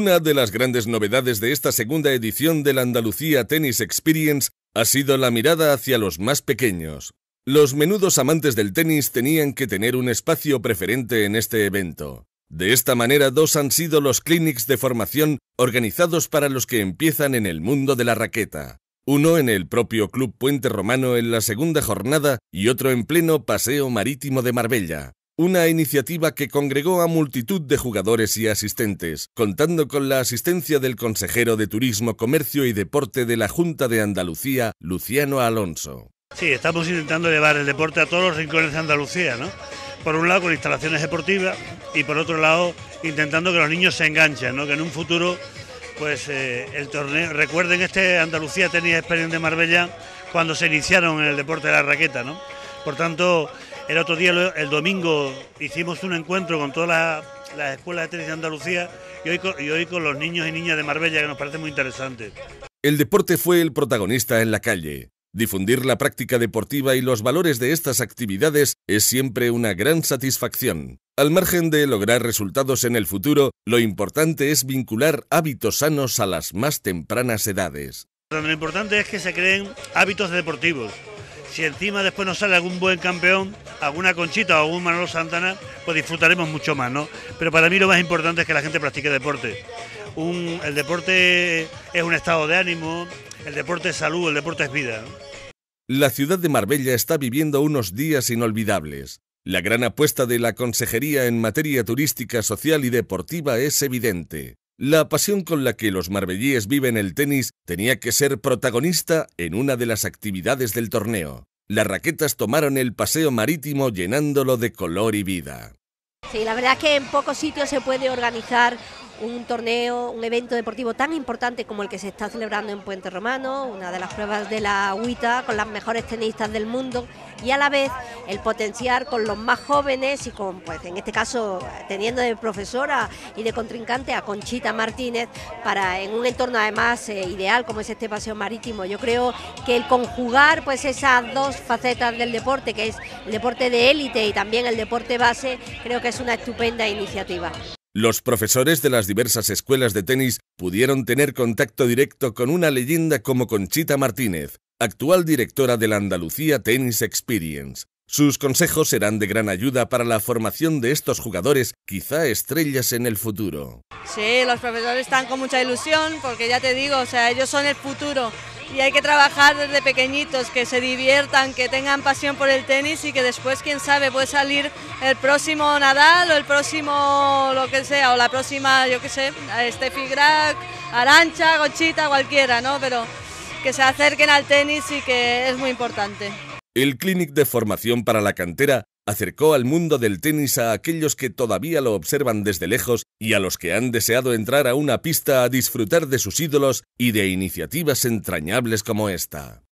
Una de las grandes novedades de esta segunda edición del Andalucía Tennis Experience ha sido la mirada hacia los más pequeños. Los menudos amantes del tenis tenían que tener un espacio preferente en este evento. De esta manera, dos han sido los clinics de formación organizados para los que empiezan en el mundo de la raqueta. Uno en el propio Club Puente Romano en la segunda jornada y otro en pleno Paseo Marítimo de Marbella una iniciativa que congregó a multitud de jugadores y asistentes, contando con la asistencia del consejero de Turismo, Comercio y Deporte de la Junta de Andalucía, Luciano Alonso. Sí, estamos intentando llevar el deporte a todos los rincones de Andalucía, ¿no? Por un lado con instalaciones deportivas y por otro lado intentando que los niños se enganchen, ¿no? Que en un futuro pues eh, el torneo, recuerden este Andalucía tenía experiencia de Marbella cuando se iniciaron en el deporte de la raqueta, ¿no? Por tanto, el otro día, el domingo, hicimos un encuentro con todas las, escuelas de tenis de Andalucía y hoy, con, los niños y niñas de Marbella, que nos parece muy interesante. El deporte fue el protagonista en la calle. Difundir la práctica deportiva y los valores de estas actividades es siempre una gran satisfacción. Al margen de lograr resultados en el futuro, lo importante es vincular hábitos sanos a las más tempranas edades. Lo importante es que se creen hábitos deportivos. Si encima después nos sale algún buen campeón, alguna conchita o algún Manolo Santana, pues disfrutaremos mucho más, ¿no? Pero para mí lo más importante es que la gente practique deporte. el deporte es un estado de ánimo, el deporte es salud, el deporte es vida. La ciudad de Marbella está viviendo unos días inolvidables. La gran apuesta de la Consejería en materia turística, social y deportiva es evidente. La pasión con la que los marbellíes viven el tenis tenía que ser protagonista en una de las actividades del torneo las raquetas tomaron el paseo marítimo llenándolo de color y vida. Sí, la verdad es que en pocos sitios se puede organizar un torneo, un evento deportivo tan importante como el que se está celebrando en Puente Romano, una de las pruebas de la UITA con las mejores tenistas del mundo y a la vez el potenciar con los más jóvenes y con, pues en este caso, teniendo de profesora y de contrincante a Conchita Martínez para en un entorno además eh, ideal como es este paseo marítimo. Yo creo que el conjugar pues esas dos facetas del deporte, que es el deporte de élite y también el deporte base, creo que es una estupenda iniciativa. Los profesores de las diversas escuelas de tenis pudieron tener contacto directo con una leyenda como Conchita Martínez, actual directora de la Andalucía Tennis Experience. Sus consejos serán de gran ayuda para la formación de estos jugadores, quizá estrellas en el futuro. Sí, los profesores están con mucha ilusión porque ya te digo, o sea, ellos son el futuro y hay que trabajar desde pequeñitos, que se diviertan, que tengan pasión por el tenis y que después, quién sabe, puede salir el próximo Nadal o el próximo lo que sea, o la próxima, yo qué sé, Steffi Graf, Arancha, Gochita, cualquiera, ¿no? Pero que se acerquen al tenis y que es muy importante. El Clinic de Formación para la Cantera acercó al mundo del tenis a aquellos que todavía lo observan desde lejos y a los que han deseado entrar a una pista a disfrutar de sus ídolos y de iniciativas entrañables como esta.